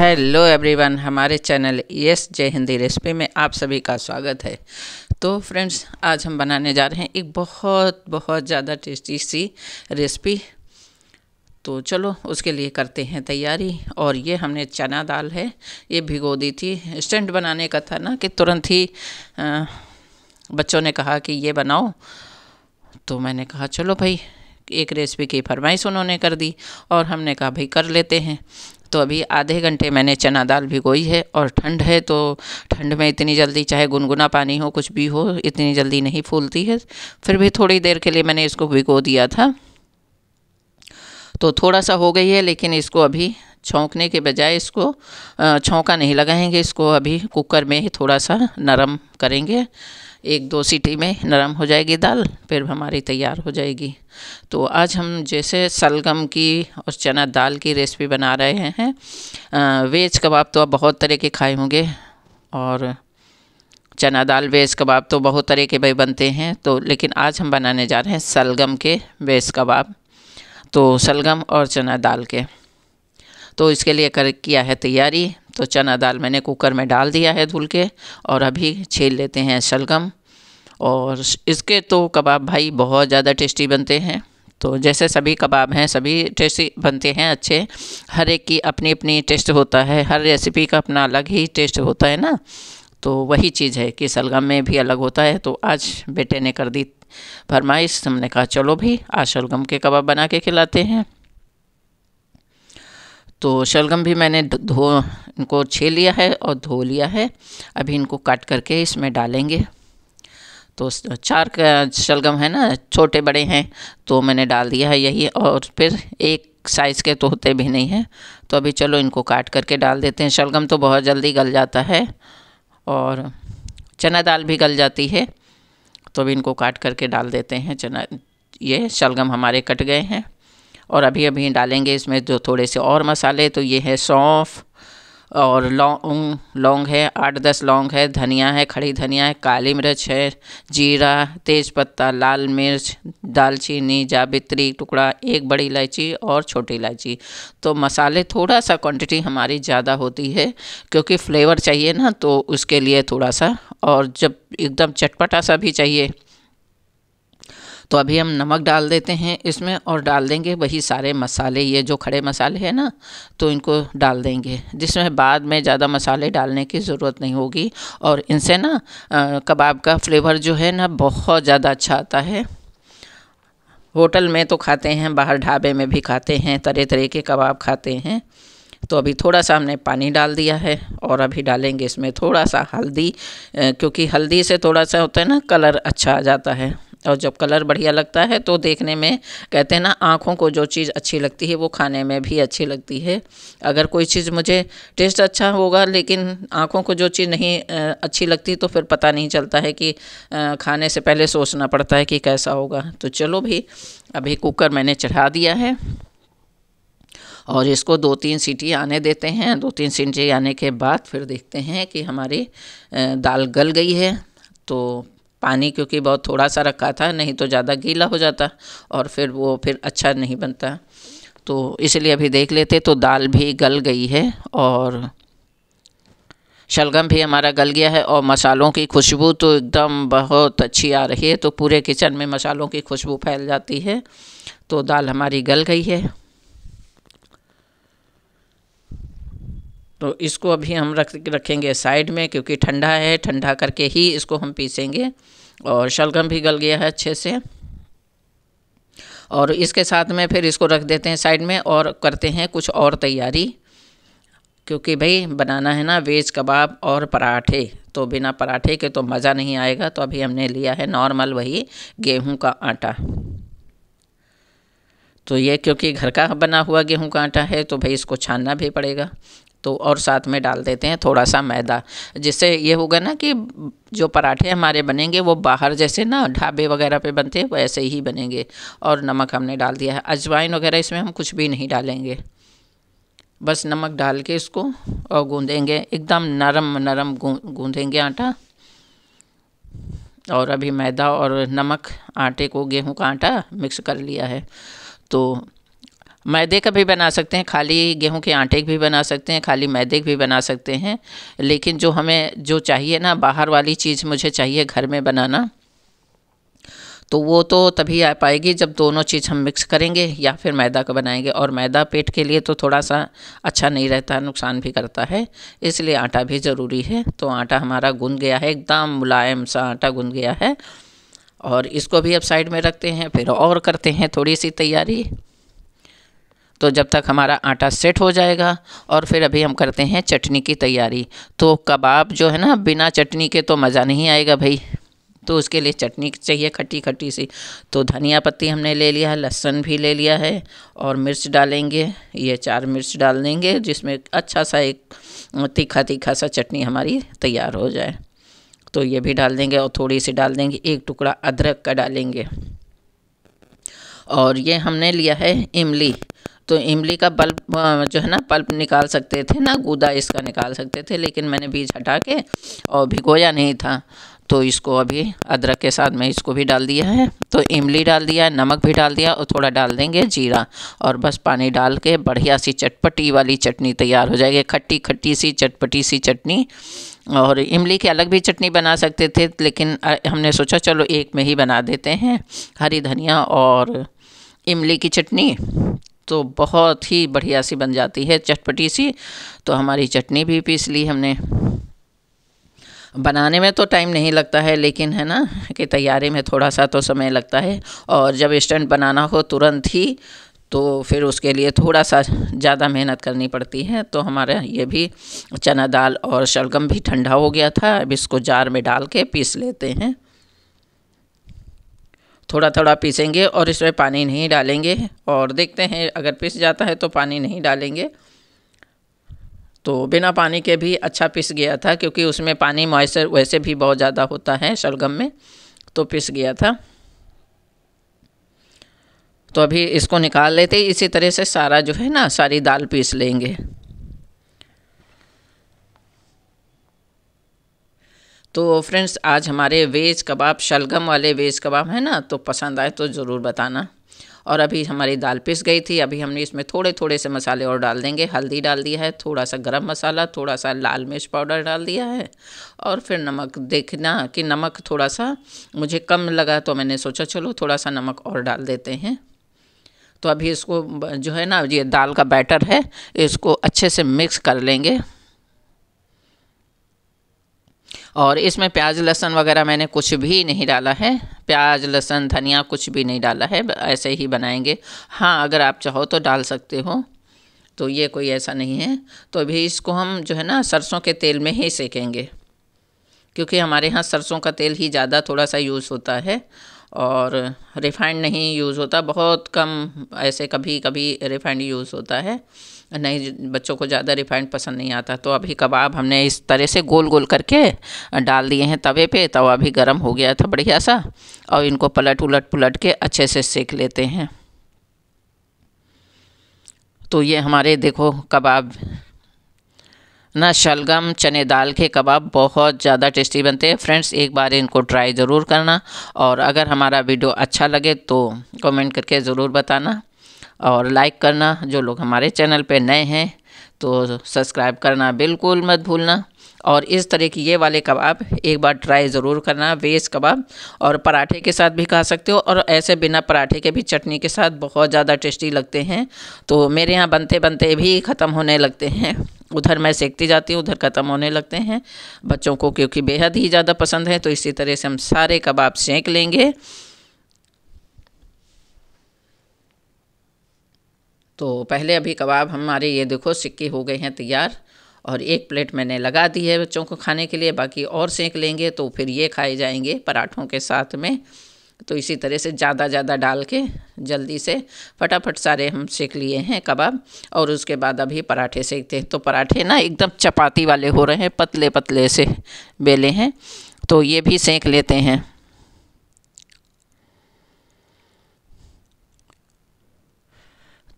hello everyone हमारे channel yes Jai Hindi recipe में आप सभी का स्वागत है तो फ्रेंड्स आज हम बनाने जा रहे हैं एक बहुत बहुत ज़्यादा टेस्टी सी रेसिपी तो चलो उसके लिए करते हैं तैयारी और ये हमने चना दाल है ये भिगो दी थी स्टेंट बनाने का था ना कि तुरंत ही आ, बच्चों ने कहा कि ये बनाओ तो मैंने कहा चलो भाई एक रेसिपी की फरमाइश उन्होंने कर दी और हमने कहा भाई कर लेते हैं तो अभी आधे घंटे मैंने चना दाल भिगोई है और ठंड है तो ठंड में इतनी जल्दी चाहे गुनगुना पानी हो कुछ भी हो इतनी जल्दी नहीं फूलती है फिर भी थोड़ी देर के लिए मैंने इसको भिगो दिया था तो थोड़ा सा हो गई है लेकिन इसको अभी छोंकने के बजाय इसको छोंका नहीं लगाएंगे इसको अभी कुकर में ही थोड़ा सा नरम करेंगे एक दो सीटी में नरम हो जाएगी दाल फिर हमारी तैयार हो जाएगी तो आज हम जैसे सलगम की और चना दाल की रेसिपी बना रहे हैं वेज कबाब तो आप बहुत तरह के खाए होंगे और चना दाल वेज कबाब तो बहुत तरह के भाई बनते हैं तो लेकिन आज हम बनाने जा रहे हैं सलगम के वेज कबाब तो सलगम और चना दाल के तो इसके लिए कर किया है तैयारी तो चना दाल मैंने कुकर में डाल दिया है धुल के और अभी छील लेते हैं शलगम और इसके तो कबाब भाई बहुत ज़्यादा टेस्टी बनते हैं तो जैसे सभी कबाब हैं सभी टेस्टी बनते हैं अच्छे हर एक की अपनी अपनी टेस्ट होता है हर रेसिपी का अपना अलग ही टेस्ट होता है ना तो वही चीज़ है कि शलगम में भी अलग होता है तो आज बेटे ने कर दी फरमाइश हमने कहा चलो भी आज शलगम के कबाब बना के खिलाते हैं तो शलगम भी मैंने धो इनको छे लिया है और धो लिया है अभी इनको काट करके इसमें डालेंगे तो चार शलगम है ना छोटे बड़े हैं तो मैंने डाल दिया है यही और फिर एक साइज़ के तो होते भी नहीं हैं तो अभी चलो इनको काट करके डाल देते हैं शलगम तो बहुत जल्दी गल जाता है और चना दाल भी गल जाती है तो अभी इनको काट करके डाल देते हैं चना ये शलगम हमारे कट गए हैं और अभी अभी डालेंगे इसमें जो थोड़े से और मसाले तो ये है सौंफ और लौंग लौंग है आठ दस लौंग है धनिया है खड़ी धनिया है काली मिर्च है जीरा तेज़पत्ता लाल मिर्च दालचीनी जावित्री टुकड़ा एक बड़ी इलायची और छोटी इलायची तो मसाले थोड़ा सा क्वांटिटी हमारी ज़्यादा होती है क्योंकि फ्लेवर चाहिए ना तो उसके लिए थोड़ा सा और जब एकदम चटपटा सा भी चाहिए तो अभी हम नमक डाल देते हैं इसमें और डाल देंगे वही सारे मसाले ये जो खड़े मसाले हैं ना तो इनको डाल देंगे जिसमें बाद में ज़्यादा मसाले डालने की ज़रूरत नहीं होगी और इनसे ना कबाब का फ्लेवर जो है ना बहुत ज़्यादा अच्छा आता है होटल में तो खाते हैं बाहर ढाबे में भी खाते हैं तरह तरह के कबाब खाते हैं तो अभी थोड़ा सा हमने पानी डाल दिया है और अभी डालेंगे इसमें थोड़ा सा हल्दी क्योंकि हल्दी से थोड़ा सा होता है ना कलर अच्छा आ जाता है और जब कलर बढ़िया लगता है तो देखने में कहते हैं ना आँखों को जो चीज़ अच्छी लगती है वो खाने में भी अच्छी लगती है अगर कोई चीज़ मुझे टेस्ट अच्छा होगा लेकिन आँखों को जो चीज़ नहीं अच्छी लगती तो फिर पता नहीं चलता है कि खाने से पहले सोचना पड़ता है कि कैसा होगा तो चलो भाई अभी कुकर मैंने चढ़ा दिया है और इसको दो तीन सीटी आने देते हैं दो तीन सीटी आने के बाद फिर देखते हैं कि हमारी दाल गल गई है तो पानी क्योंकि बहुत थोड़ा सा रखा था नहीं तो ज़्यादा गीला हो जाता और फिर वो फिर अच्छा नहीं बनता तो इसलिए अभी देख लेते तो दाल भी गल गई है और शलगम भी हमारा गल गया है और मसालों की खुशबू तो एकदम बहुत अच्छी आ रही है तो पूरे किचन में मसालों की खुशबू फैल जाती है तो दाल हमारी गल गई है तो इसको अभी हम रख रखेंगे साइड में क्योंकि ठंडा है ठंडा करके ही इसको हम पीसेंगे और शलगम भी गल गया है अच्छे से और इसके साथ में फिर इसको रख देते हैं साइड में और करते हैं कुछ और तैयारी क्योंकि भाई बनाना है ना वेज कबाब और पराठे तो बिना पराठे के तो मज़ा नहीं आएगा तो अभी हमने लिया है नॉर्मल वही गेहूं का आटा तो ये क्योंकि घर का बना हुआ गेहूं का आटा है तो भाई इसको छानना भी पड़ेगा तो और साथ में डाल देते हैं थोड़ा सा मैदा जिससे ये होगा ना कि जो पराठे हमारे बनेंगे वो बाहर जैसे ना ढाबे वगैरह पे बनते हैं वैसे ही बनेंगे और नमक हमने डाल दिया है अजवाइन वगैरह इसमें हम कुछ भी नहीं डालेंगे बस नमक डाल के इसको और गूँधेंगे एकदम नरम नरम गूँधेंगे आटा और अभी मैदा और नमक आटे को गेहूं का आटा मिक्स कर लिया है तो मैदे का भी बना सकते हैं खाली गेहूं के आटे भी बना सकते हैं खाली मैदे भी बना सकते हैं लेकिन जो हमें जो चाहिए ना बाहर वाली चीज़ मुझे चाहिए घर में बनाना तो वो तो तभी आ पाएगी जब दोनों चीज़ हम मिक्स करेंगे या फिर मैदा का बनाएंगे और मैदा पेट के लिए तो थोड़ा सा अच्छा नहीं रहता नुकसान भी करता है इसलिए आटा भी ज़रूरी है तो आटा हमारा गुन गया है एकदम मुलायम सा आटा गुन गया है और इसको भी अब साइड में रखते हैं फिर और करते हैं थोड़ी सी तैयारी तो जब तक हमारा आटा सेट हो जाएगा और फिर अभी हम करते हैं चटनी की तैयारी तो कबाब जो है ना बिना चटनी के तो मज़ा नहीं आएगा भाई तो उसके लिए चटनी चाहिए खट्टी खट्टी सी तो धनिया पत्ती हमने ले लिया है लहसुन भी ले लिया है और मिर्च डालेंगे ये चार मिर्च डाल देंगे जिसमें अच्छा सा एक तीखा तीखा सा चटनी हमारी तैयार हो जाए तो ये भी डाल देंगे और थोड़ी सी डाल देंगे एक टुकड़ा अदरक का डालेंगे और ये हमने लिया है इमली तो इमली का बल्ब जो है ना पल्प निकाल सकते थे ना गूदा इसका निकाल सकते थे लेकिन मैंने बीज हटा के और भिगोया नहीं था तो इसको अभी अदरक के साथ मैं इसको भी डाल दिया है तो इमली डाल दिया है नमक भी डाल दिया और थोड़ा डाल देंगे जीरा और बस पानी डाल के बढ़िया सी चटपटी वाली चटनी तैयार हो जाएगी खट्टी खट्टी सी चटपटी सी चटनी और इमली की अलग भी चटनी बना सकते थे लेकिन हमने सोचा चलो एक में ही बना देते हैं हरी धनिया और इमली की चटनी तो बहुत ही बढ़िया सी बन जाती है चटपटी सी तो हमारी चटनी भी पीस ली हमने बनाने में तो टाइम नहीं लगता है लेकिन है ना कि तैयारी में थोड़ा सा तो समय लगता है और जब इंस्टेंट बनाना हो तुरंत ही तो फिर उसके लिए थोड़ा सा ज़्यादा मेहनत करनी पड़ती है तो हमारा ये भी चना दाल और शलगम भी ठंडा हो गया था अब इसको जार में डाल के पीस लेते हैं थोड़ा थोड़ा पीसेंगे और इसमें पानी नहीं डालेंगे और देखते हैं अगर पिस जाता है तो पानी नहीं डालेंगे तो बिना पानी के भी अच्छा पिस गया था क्योंकि उसमें पानी मॉइस्चर वैसे भी बहुत ज़्यादा होता है शलगम में तो पिस गया था तो अभी इसको निकाल लेते इसी तरह से सारा जो है ना सारी दाल पीस लेंगे तो फ्रेंड्स आज हमारे वेज कबाब शलगम वाले वेज कबाब है ना तो पसंद आए तो ज़रूर बताना और अभी हमारी दाल पिस गई थी अभी हमने इसमें थोड़े थोड़े से मसाले और डाल देंगे हल्दी डाल दिया है थोड़ा सा गरम मसाला थोड़ा सा लाल मिर्च पाउडर डाल दिया है और फिर नमक देखना कि नमक थोड़ा सा मुझे कम लगा तो मैंने सोचा चलो थोड़ा सा नमक और डाल देते हैं तो अभी इसको जो है ना ये दाल का बैटर है इसको अच्छे से मिक्स कर लेंगे और इसमें प्याज लहसुन वगैरह मैंने कुछ भी नहीं डाला है प्याज लहसुन धनिया कुछ भी नहीं डाला है ऐसे ही बनाएंगे हाँ अगर आप चाहो तो डाल सकते हो तो ये कोई ऐसा नहीं है तो अभी इसको हम जो है ना सरसों के तेल में ही सेकेंगे क्योंकि हमारे यहाँ सरसों का तेल ही ज़्यादा थोड़ा सा यूज़ होता है और रिफाइंड नहीं यूज़ होता बहुत कम ऐसे कभी कभी रिफाइंड यूज़ होता है नहीं बच्चों को ज़्यादा रिफाइंड पसंद नहीं आता तो अभी कबाब हमने इस तरह से गोल गोल करके डाल दिए हैं तवे पे तवा भी गर्म हो गया था बढ़िया सा और इनको पलट उलट पुलट के अच्छे से सेक लेते हैं तो ये हमारे देखो कबाब ना शलगम चने दाल के कबाब बहुत ज़्यादा टेस्टी बनते हैं फ्रेंड्स एक बार इनको ट्राई ज़रूर करना और अगर हमारा वीडियो अच्छा लगे तो कमेंट करके ज़रूर बताना और लाइक करना जो लोग हमारे चैनल पे नए हैं तो सब्सक्राइब करना बिल्कुल मत भूलना और इस तरह की ये वाले कबाब एक बार ट्राई ज़रूर करना वेज कबाब और पराठे के साथ भी खा सकते हो और ऐसे बिना पराठे के भी चटनी के साथ बहुत ज़्यादा टेस्टी लगते हैं तो मेरे यहाँ बनते बनते भी ख़त्म होने लगते हैं उधर मैं सेकती जाती हूँ उधर ख़त्म होने लगते हैं बच्चों को क्योंकि बेहद ही ज़्यादा पसंद है तो इसी तरह से हम सारे कबाब सेंक लेंगे तो पहले अभी कबाब हमारे ये देखो सिक्के हो गए हैं तैयार और एक प्लेट मैंने लगा दी है बच्चों को खाने के लिए बाकी और सेंक लेंगे तो फिर ये खाए जाएंगे पराठों के साथ में तो इसी तरह से ज़्यादा ज़्यादा डाल के जल्दी से फटाफट सारे हम सेक लिए हैं कबाब और उसके बाद अभी पराठे सेकते हैं तो पराठे ना एकदम चपाती वाले हो रहे हैं पतले पतले से बेले हैं तो ये भी सेंक लेते हैं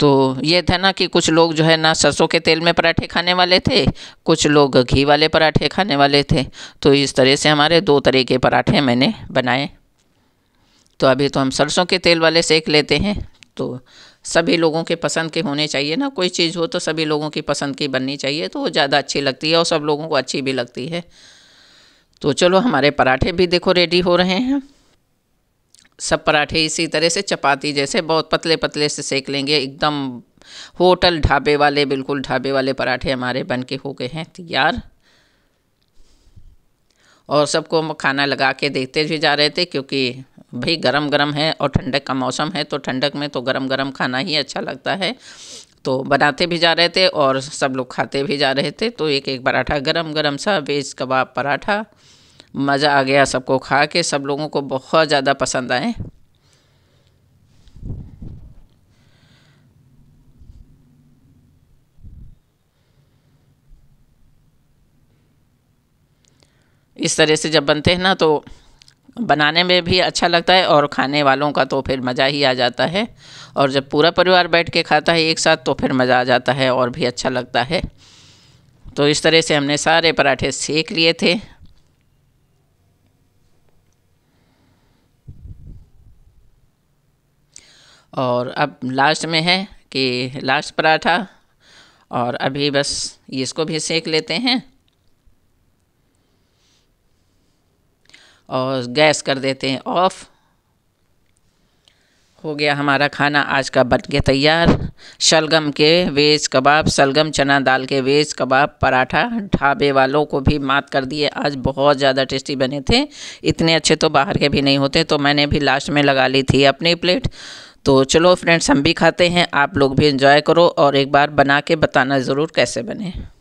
तो ये था ना कि कुछ लोग जो है ना सरसों के तेल में पराठे खाने वाले थे कुछ लोग घी वाले पराठे खाने वाले थे तो इस तरह से हमारे दो तरह के पराठे मैंने बनाए तो अभी तो हम सरसों के तेल वाले सेक लेते हैं तो सभी लोगों के पसंद के होने चाहिए ना कोई चीज़ हो तो सभी लोगों की पसंद की बननी चाहिए तो वो ज़्यादा अच्छी लगती है और सब लोगों को अच्छी भी लगती है तो चलो हमारे पराठे भी देखो रेडी हो रहे हैं सब पराठे इसी तरह से चपाती जैसे बहुत पतले पतले से सेक लेंगे एकदम होटल ढाबे वाले बिल्कुल ढाबे वाले पराठे हमारे बन के हो गए हैं तैयार और सबको हम खाना लगा के देखते भी जा रहे थे क्योंकि भाई गरम गरम है और ठंडक का मौसम है तो ठंडक में तो गरम गरम खाना ही अच्छा लगता है तो बनाते भी जा रहे थे और सब लोग खाते भी जा रहे थे तो एक एक पराठा गरम गरम सा वेज कबाब पराठा मज़ा आ गया सबको खा के सब लोगों को बहुत ज़्यादा पसंद आए इस तरह से जब बनते हैं ना तो बनाने में भी अच्छा लगता है और खाने वालों का तो फिर मज़ा ही आ जाता है और जब पूरा परिवार बैठ के खाता है एक साथ तो फिर मज़ा आ जाता है और भी अच्छा लगता है तो इस तरह से हमने सारे पराठे सेक लिए थे और अब लास्ट में है कि लास्ट पराठा और अभी बस इसको भी सेक लेते हैं और गैस कर देते हैं ऑफ़ हो गया हमारा खाना आज का बन के तैयार शलगम के वेज कबाब शलगम चना दाल के वेज कबाब पराठा ढाबे वालों को भी मात कर दिए आज बहुत ज़्यादा टेस्टी बने थे इतने अच्छे तो बाहर के भी नहीं होते तो मैंने भी लास्ट में लगा ली थी अपनी प्लेट तो चलो फ्रेंड्स हम भी खाते हैं आप लोग भी इन्जॉय करो और एक बार बना के बताना ज़रूर कैसे बने